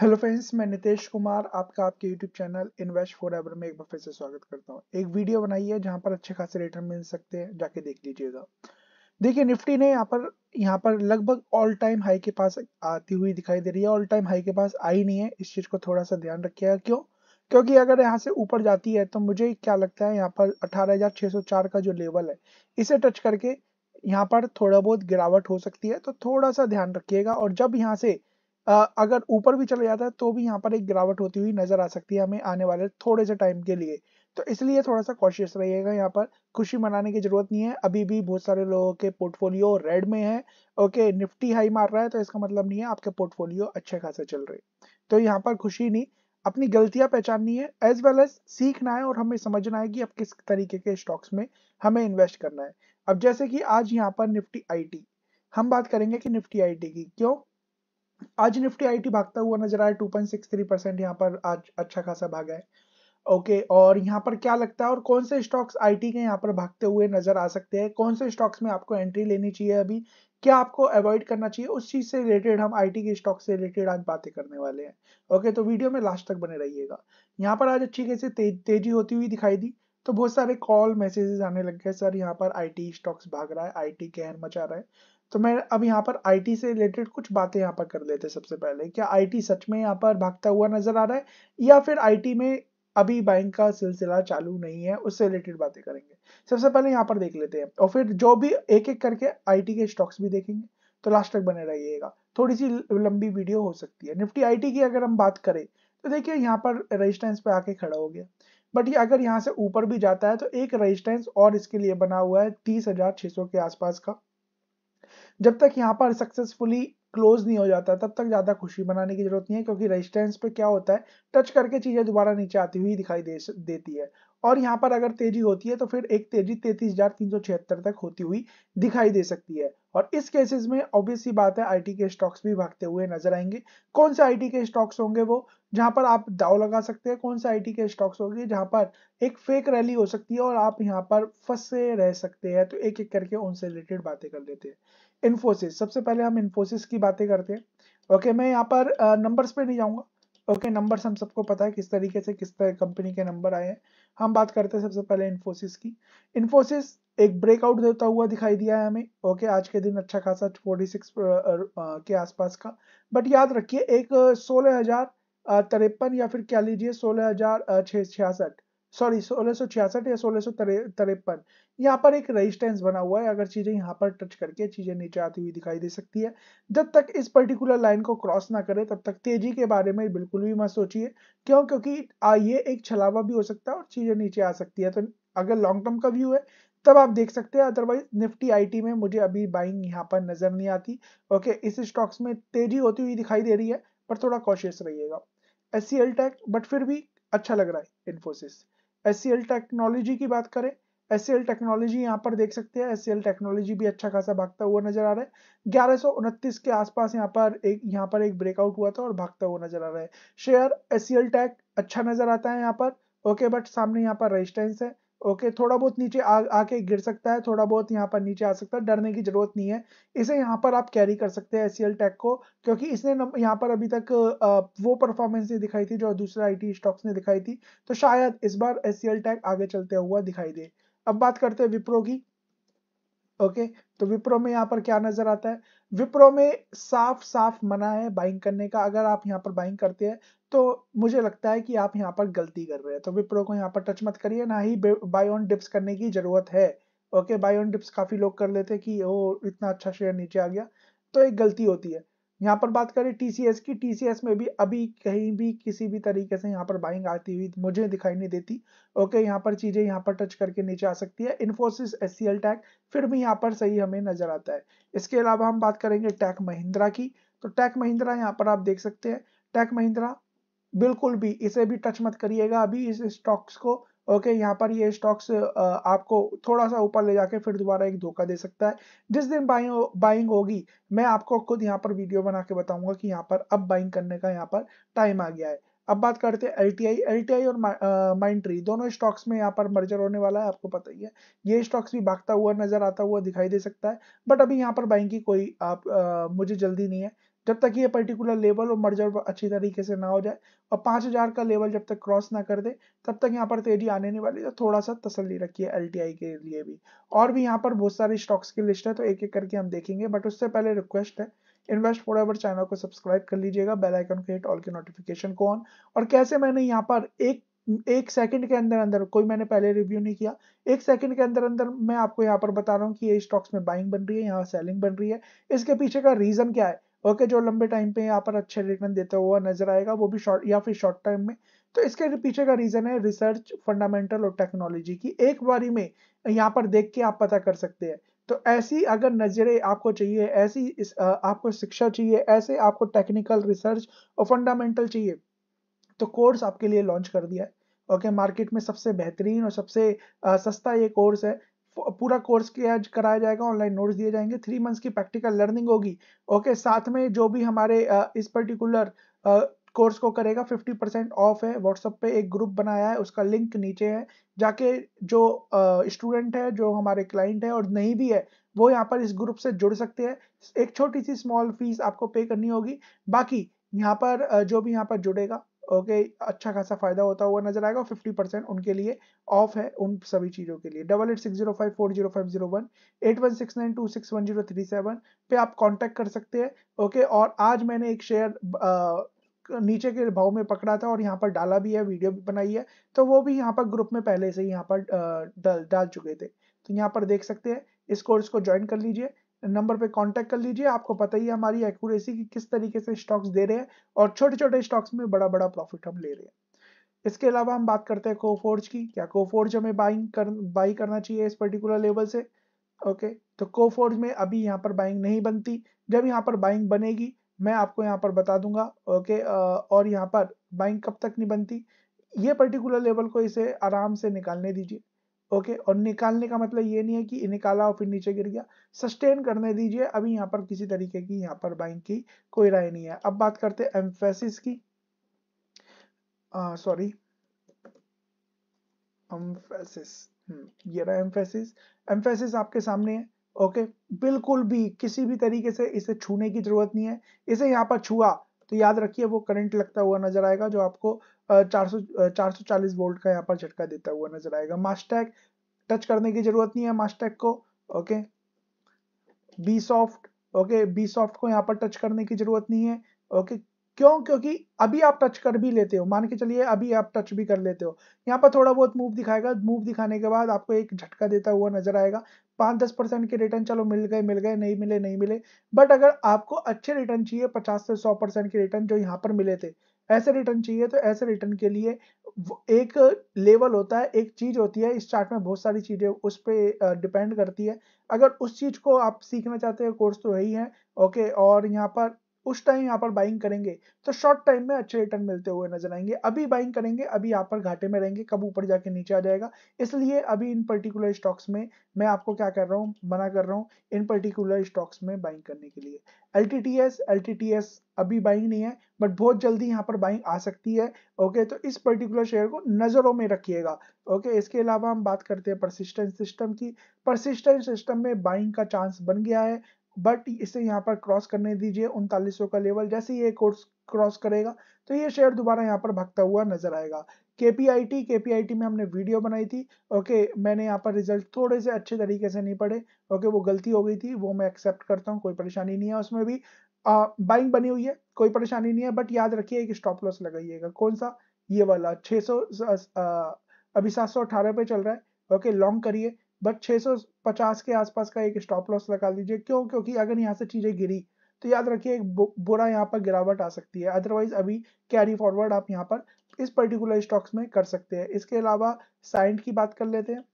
hello friends मैं नितेश कुमार आपका आपके YouTube channel invest forever में एक बार फिर से स्वागत करता हूँ एक वीडियो बनाई है जहां पर अच्छे खासे रिटर्न मिल सकते हैं जाके देख लीजिएगा देखिए निफ्टी ने यहाँ पर यहाँ पर लगभग ऑल टाइम हाई के पास आती हुई दिखाई दे रही है ऑल टाइम हाई के पास आई नहीं है इस चीज़ को थोड़ा सा ध्यान रखिएगा क्यों क्योंकि अगर यहाँ से ऊपर जाती है तो मुझे क्या लगता है यहाँ पर अठारह का जो लेवल है इसे टच करके यहाँ पर थोड़ा बहुत गिरावट हो सकती है तो थोड़ा सा ध्यान रखिएगा और जब यहाँ से अगर ऊपर भी चला जाता है तो भी यहाँ पर एक गिरावट होती हुई नजर आ सकती है हमें आने वाले थोड़े से टाइम के लिए तो इसलिए थोड़ा सा कॉशियस रहिएगा यहाँ पर खुशी मनाने की जरूरत नहीं है अभी भी बहुत सारे लोगों के पोर्टफोलियो रेड में है ओके निफ्टी हाई मार रहा है तो इसका मतलब नहीं है आपके पोर्टफोलियो अच्छे खासे चल रहे तो यहाँ पर खुशी नहीं अपनी गलतियां पहचाननी है एज वेल एज सीखना है और हमें समझना है कि अब किस तरीके के स्टॉक्स में हमें इन्वेस्ट करना है अब जैसे कि आज यहाँ पर निफ्टी आईटी हम बात करेंगे कि निफ्टी आईटी की क्यों आज निफ्टी आईटी भागता हुआ नजर आया 2.63 परसेंट यहाँ पर आज अच्छा खासा भागा है ओके और यहाँ पर क्या लगता है और कौन से स्टॉक्स आईटी के यहाँ पर भागते हुए नजर आ सकते हैं कौन से स्टॉक्स में आपको एंट्री लेनी चाहिए अभी क्या आपको अवॉइड करना चाहिए उस चीज से रिलेटेड हम आईटी के स्टॉक से रिलेटेड आज बातें करने वाले हैं ओके तो वीडियो में लास्ट तक बने रहिएगा यहाँ पर आज अच्छी कैसे ते, तेजी होती हुई दिखाई दी तो बहुत सारे कॉल मैसेजेस आने लग गए सर यहाँ पर आईटी स्टॉक्स भाग रहा है आईटी कहर मचा रहा है तो मैं अब यहाँ पर आईटी से रिलेटेड कुछ बातें यहाँ पर कर लेते सबसे पहले क्या आईटी सच में यहाँ पर भागता हुआ नजर आ रहा है या फिर आईटी में अभी बैंक का सिलसिला चालू नहीं है उससे रिलेटेड बातें करेंगे सबसे पहले यहाँ पर देख लेते हैं और फिर जो भी एक एक करके आईटी के स्टॉक्स भी देखेंगे तो लास्ट तक बने रहिएगा थोड़ी सी लंबी वीडियो हो सकती है निफ्टी आईटी की अगर हम बात करें तो देखिए यहाँ पर रजिस्टेंस पे आके खड़ा हो गया बट ये अगर यहाँ से ऊपर भी जाता है तो एक रजिस्टेंस और इसके लिए बना हुआ है तीस के आसपास का जब तक यहाँ पर सक्सेसफुली क्लोज नहीं हो जाता तब तक ज़्यादा खुशी बनाने की जरूरत नहीं है क्योंकि रेजिस्टेंस पे क्या होता है टच करके चीज़ें दोबारा नीचे आती हुई दिखाई दे देती है और यहाँ पर अगर तेजी होती है तो फिर एक तेजी तैतीस तक होती हुई दिखाई दे सकती है और इस केसेस में ऑब्वियसली बात है आईटी के स्टॉक्स भी भागते हुए नजर आएंगे कौन से आईटी के स्टॉक्स होंगे वो जहां पर आप दाव लगा सकते हैं कौन से आईटी के स्टॉक्स होंगे जहां पर एक फेक रैली हो सकती है और आप यहां पर फंसे रह सकते हैं तो एक एक करके उनसे रिलेटेड बातें कर लेते हैं इन्फोसिस सबसे पहले हम इन्फोसिस की बातें करते हैं ओके मैं यहाँ पर नंबर्स पे नहीं जाऊँगा ओके नंबर हम सबको पता है किस तरीके से किस तरह कंपनी के नंबर आए हैं हम बात करते हैं सबसे पहले इन्फोसिस की इन्फोसिस एक ब्रेकआउट देता हुआ दिखाई दिया है हमें ओके आज के दिन अच्छा खासा 46 के आसपास का बट याद रखिए एक सोलह हजार तिरपन या फिर क्या लीजिए सोलह हजार छियासठ सॉरी सोलह या सोलह तिरपन यहाँ पर एक रेजिस्टेंस बना हुआ है अगर चीजें यहाँ पर टच करके चीजें नीचे आती हुई दिखाई दे सकती है जब तक इस पर्टिकुलर लाइन को क्रॉस ना करे तब तक तेजी के बारे में बिल्कुल भी मत सोचिए क्यों क्योंकि ये एक छलावा भी हो सकता है और चीजें नीचे आ सकती है तो अगर लॉन्ग टर्म का व्यू है तब आप देख सकते हैं अदरवाइज निफ्टी आई में मुझे अभी बाइंग यहाँ पर नजर नहीं आती ओके इस स्टॉक्स में तेजी होती हुई दिखाई दे रही है पर थोड़ा कॉशियस रहिएगा एस सी बट फिर भी अच्छा लग रहा है इन्फोसिस एस टेक्नोलॉजी की बात करें एस टेक्नोलॉजी यहाँ पर देख सकते हैं एस टेक्नोलॉजी भी अच्छा खासा भागता हुआ नजर आ रहा है ग्यारह के आसपास यहाँ पर एक यहाँ पर एक ब्रेकआउट हुआ था और भागता हुआ नजर आ रहा है शेयर एस टेक अच्छा नजर आता है यहाँ पर ओके बट सामने यहाँ पर रेजिस्टेंस है ओके थोड़ा बहुत नीचे आ आके गिर सकता है थोड़ा बहुत यहाँ पर नीचे आ सकता है डरने की जरूरत नहीं है इसे यहाँ पर आप कैरी कर सकते हैं एस टैग को क्योंकि इसने यहाँ पर अभी तक वो परफॉर्मेंस नहीं दिखाई थी जो दूसरे आईटी स्टॉक्स ने दिखाई थी तो शायद इस बार एस टैग आगे चलते हुआ दिखाई दे अब बात करते हैं विप्रो की ओके तो विप्रो में यहाँ पर क्या नजर आता है विप्रो में साफ साफ मना है बाइंग करने का अगर आप यहाँ पर बाइंग करते हैं तो मुझे लगता है कि आप यहाँ पर गलती कर रहे हैं तो विप्रो को यहाँ पर टच मत करिए ना ही बाय ऑन डिप्स करने की जरूरत है ओके बाय ऑन डिप्स काफी लोग कर लेते हैं कि ओ इतना अच्छा शेयर नीचे आ गया तो एक गलती होती है यहाँ पर बात करें टीसीएस की टीसीएस में भी अभी कहीं भी किसी भी तरीके से यहाँ पर बाइंग आती हुई मुझे दिखाई नहीं देती ओके यहाँ पर चीजें यहाँ पर टच करके नीचे आ सकती है इन्फोसिस एस टैग फिर भी यहाँ पर सही हमें नजर आता है इसके अलावा हम बात करेंगे टैक महिंद्रा की तो टैक महिंद्रा यहाँ पर आप देख सकते हैं टैक महिंद्रा बिल्कुल भी इसे भी टच मत करिएगा अभी इस स्टॉक्स को ओके यहाँ पर ये स्टॉक्स आपको थोड़ा सा ऊपर ले जाके फिर दोबारा एक धोखा दे सकता है जिस दिन बाइंग बाइंग होगी मैं आपको खुद यहाँ पर वीडियो बना के बताऊंगा कि यहाँ पर अब बाइंग करने का यहाँ पर टाइम आ गया है अब बात करते हैं एल एलटीआई और माइंड ट्री दोनों स्टॉक्स में यहाँ पर मर्जर होने वाला है आपको पता ही है ये स्टॉक्स भी भागता हुआ नजर आता हुआ दिखाई दे सकता है बट अभी यहाँ पर बाइंग की कोई आप आ, मुझे जल्दी नहीं है जब तक ये पर्टिकुलर लेवल और मर्जर अच्छी तरीके से ना हो जाए और हजार का लेवल जब तक क्रॉस ना कर दे तब तक यहाँ पर तेजी तो आने नहीं वाली तो थोड़ा सा तसली रखिए एल के लिए भी और भी यहाँ पर बहुत सारे स्टॉक्स की लिस्ट है तो एक एक करके हम देखेंगे बट उससे पहले रिक्वेस्ट है इन्वेस्ट फॉर एवर चैनल को सब्सक्राइब कर लीजिएगा बेल आइकन को हिट ऑल के नोटिफिकेशन को ऑन और कैसे मैंने यहाँ पर एक एक सेकंड के अंदर अंदर कोई मैंने पहले रिव्यू नहीं किया एक सेकंड के अंदर अंदर मैं आपको यहाँ पर बता रहा हूँ कि ये स्टॉक्स में बाइंग बन रही है यहाँ सेलिंग बन रही है इसके पीछे का रीजन क्या है ओके जो लंबे टाइम पे यहाँ पर अच्छे रिटर्न देता हुआ नजर आएगा वो भी शॉर्ट या फिर शॉर्ट टाइम में तो इसके पीछे का रीजन है रिसर्च फंडामेंटल और टेक्नोलॉजी की एक बारी में यहाँ पर देख के आप पता कर सकते हैं तो ऐसी अगर नजरे आपको चाहिए ऐसी इस, आ, आपको शिक्षा चाहिए ऐसे आपको टेक्निकल रिसर्च और फंडामेंटल चाहिए तो कोर्स आपके लिए लॉन्च कर दिया है ओके okay, मार्केट में सबसे बेहतरीन और सबसे आ, सस्ता ये कोर्स है पूरा कोर्स किया कराया जाएगा ऑनलाइन नोट्स दिए जाएंगे थ्री मंथ्स की प्रैक्टिकल लर्निंग होगी ओके साथ में जो भी हमारे इस पर्टिकुलर कोर्स को करेगा 50 परसेंट ऑफ है व्हाट्सएप पे एक ग्रुप बनाया है उसका लिंक नीचे है जाके जो स्टूडेंट है जो हमारे क्लाइंट है और नहीं भी है वो यहाँ पर इस ग्रुप से जुड़ सकते हैं एक छोटी सी स्मॉल फीस आपको पे करनी होगी बाकी यहाँ पर जो भी यहाँ पर जुड़ेगा ओके अच्छा खासा फायदा होता हुआ नजर आएगा फिफ्टी परसेंट उनके लिए ऑफ है उन सभी चीज़ों के लिए double eight six zero five four zero five zero one eight one six nine two six one zero three seven पे आप कांटेक्ट कर सकते हैं ओके और आज मैंने एक शेयर नीचे के भाव में पकड़ा था और यहाँ पर डाला भी है वीडियो भी बनाई है तो वो भी यहाँ पर ग्रुप में पहले से ही यहाँ पर डाल चुके थे तो यहाँ पर देख सकते हैं इस कोर्स को ज्वाइन कर लीजिए नंबर पे कांटेक्ट कर लीजिए आपको पता ही है हमारी एक्यूरेसी की किस तरीके से स्टॉक्स दे रहे हैं और छोटे छोटे स्टॉक्स में बड़ा बड़ा प्रॉफिट हम ले रहे हैं इसके अलावा हम बात करते हैं कोफोर्ज की क्या कोफोर्ज हमें बाइंग कर बाई करना चाहिए इस पर्टिकुलर लेवल से ओके तो कोफोर्ज में अभी यहाँ पर बाइंग नहीं बनती जब यहाँ पर बाइंग बनेगी मैं आपको यहाँ पर बता दूंगा ओके और यहाँ पर बाइंग कब तक नहीं बनती ये पर्टिकुलर लेवल को इसे आराम से निकालने दीजिए ओके okay, और निकालने का मतलब ये नहीं है कि निकाला और फिर नीचे गिर गया सस्टेन करने दीजिए अभी यहाँ पर किसी तरीके की यहाँ पर बाइंग की कोई राय नहीं है अब बात करते हैं एम्फेसिस की सॉरी एम्फेसिस हम्म, ये रहा एम्फेसिस एम्फेसिस आपके सामने है ओके okay, बिल्कुल भी किसी भी तरीके से इसे छूने की जरूरत नहीं है इसे यहाँ पर छुआ तो याद रखिए वो करंट लगता हुआ नजर आएगा जो आपको चार सौ वोल्ट का यहाँ पर झटका देता हुआ नजर आएगा मास्टैग टच करने की जरूरत नहीं है मास्टैग को okay B soft okay B soft को यहाँ पर टच करने की जरूरत नहीं है ओके क्यों क्योंकि अभी आप टच कर भी लेते हो मान के चलिए अभी आप टच भी कर लेते हो यहाँ पर थोड़ा बहुत मूव दिखाएगा मूव दिखाने के बाद आपको एक झटका देता हुआ नजर आएगा पाँच दस परसेंट के रिटर्न चलो मिल गए मिल गए नहीं मिले नहीं मिले बट अगर आपको अच्छे रिटर्न चाहिए पचास से सौ परसेंट के रिटर्न जो यहाँ पर मिले थे ऐसे रिटर्न चाहिए तो ऐसे रिटर्न के लिए एक लेवल होता है एक चीज़ होती है इस चार्ट में बहुत सारी चीज़ें उस पर डिपेंड करती है अगर उस चीज़ को आप सीखना चाहते हो कोर्स तो वही है ओके और यहाँ पर उस टाइम यहाँ पर बाइंग करेंगे तो शॉर्ट टाइम में अच्छे रिटर्न मिलते हुए नजर आएंगे अभी बाइंग करेंगे अभी यहाँ पर घाटे में रहेंगे कब ऊपर जाके नीचे आ जाएगा इसलिए अभी इन पर्टिकुलर स्टॉक्स में मैं आपको क्या कर रहा हूँ मना कर रहा हूँ इन पर्टिकुलर स्टॉक्स में बाइंग करने के लिए एल टी अभी बाइंग नहीं है बट बहुत जल्दी यहाँ पर बाइंग आ सकती है ओके तो इस पर्टिकुलर शेयर को नज़रों में रखिएगा ओके इसके अलावा हम बात करते हैं परसिस्टेंट सिस्टम की परसिस्टेंट सिस्टम में बाइंग का चांस बन गया है बट इसे यहाँ पर क्रॉस करने दीजिए उनतालीस का लेवल जैसे ये कोर्स क्रॉस करेगा तो ये शेयर दोबारा यहाँ पर भगता हुआ नजर आएगा केपीआईटी केपीआईटी में हमने वीडियो बनाई थी ओके मैंने यहाँ पर रिजल्ट थोड़े से अच्छे तरीके से नहीं पड़े ओके वो गलती हो गई थी वो मैं एक्सेप्ट करता हूँ कोई परेशानी नहीं है उसमें भी बाइंग बनी हुई है कोई परेशानी नहीं है बट याद रखिए एक स्टॉप लॉस लगाइएगा कौन सा ये वाला छः अभी सात पे चल रहा है ओके लॉन्ग करिए बट 650 के आसपास का एक स्टॉप लॉस लगा लीजिए क्यों क्योंकि अगर यहाँ से चीज़ें गिरी तो याद रखिए एक बुरा यहाँ पर गिरावट आ सकती है अदरवाइज अभी कैरी फॉरवर्ड आप यहाँ पर इस पर्टिकुलर स्टॉक्स में कर सकते हैं इसके अलावा साइंट की बात कर लेते हैं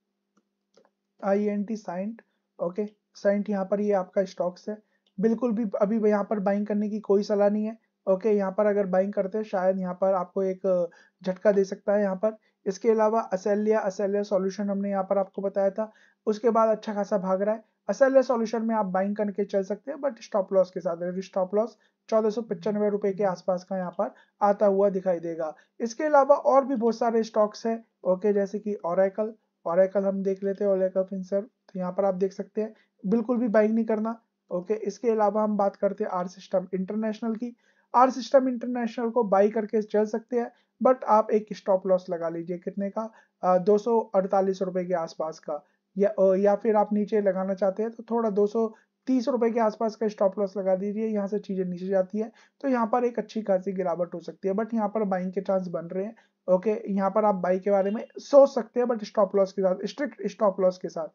I N T Cyient okay Cyient यहाँ पर ये आपका स्टॉक्स है बिल्कुल भी अभी यहाँ पर बाइंग करने की कोई सलाह नहीं है ओके okay, यहाँ पर अगर बाइंग करते हैं शायद यहाँ पर आपको एक झटका दे सकता है यहाँ पर इसके अलावा असेल्या असेल्या सॉल्यूशन हमने यहाँ पर आपको बताया था उसके बाद अच्छा खासा भाग रहा है असेल्या सॉल्यूशन में आप बाइंग करके चल सकते हैं बट स्टॉप लॉस के साथ स्टॉप लॉस चौदह सौ पचानवे रुपए के आसपास का यहाँ पर आता हुआ दिखाई देगा इसके अलावा और भी बहुत सारे स्टॉक्स है ओके जैसे कि ओरेकल ओरेकल हम देख लेते हैं ओरेकल फिंसर तो यहाँ पर आप देख सकते हैं बिल्कुल भी बाइंग नहीं करना ओके इसके अलावा हम बात करते हैं आर सिस्टम इंटरनेशनल की आर सिस्टम इंटरनेशनल को बाई करके चल सकते हैं बट आप एक स्टॉप लॉस लगा लीजिए कितने का दो सौ अड़तालीस रुपए के आसपास का या या फिर आप नीचे लगाना चाहते हैं तो थोड़ा दो सौ तीस रुपए के आसपास का स्टॉप लॉस लगा दीजिए यहाँ से चीजें नीचे जाती है तो यहाँ पर एक अच्छी खासी गिरावट हो सकती है बट यहाँ पर बाइंग के चांस बन रहे हैं ओके यहाँ पर आप बाई के बारे में सोच सकते हैं बट स्टॉप लॉस के साथ स्ट्रिक्ट स्टॉप लॉस के साथ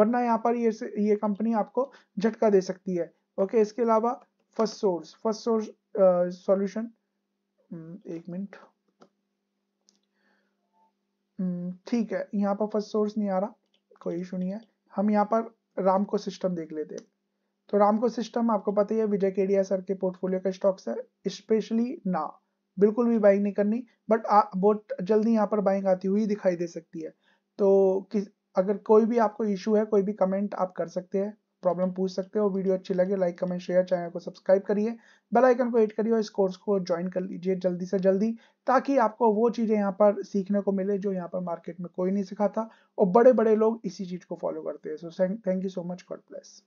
वरना यहाँ पर ये ये कंपनी आपको झटका दे सकती है ओके इसके अलावा first source first source solution एक मिनट हम्म, ठीक है यहाँ पर फर्स्ट सोर्स नहीं आ रहा कोई इशू नहीं है हम यहाँ पर राम को सिस्टम देख लेते हैं तो राम को सिस्टम आपको पता ही है विजय केडिया सर के पोर्टफोलियो का स्टॉक्स है स्पेशली ना बिल्कुल भी बाइंग नहीं करनी बट बहुत जल्दी यहाँ पर बाइंग आती हुई दिखाई दे सकती है तो किस अगर कोई भी आपको इशू है कोई भी कमेंट आप कर सकते हैं प्रॉब्लम पूछ सकते हो वीडियो अच्छी लगे लाइक कमेंट शेयर चैनल को सब्सक्राइब करिए बेल आइकन को हिट करिए और इस कोर्स को ज्वाइन कर लीजिए जल्दी से जल्दी ताकि आपको वो चीज़ें यहाँ पर सीखने को मिले जो यहाँ पर मार्केट में कोई नहीं सिखाता और बड़े बड़े लोग इसी चीज़ को फॉलो करते हैं so thank you so much God bless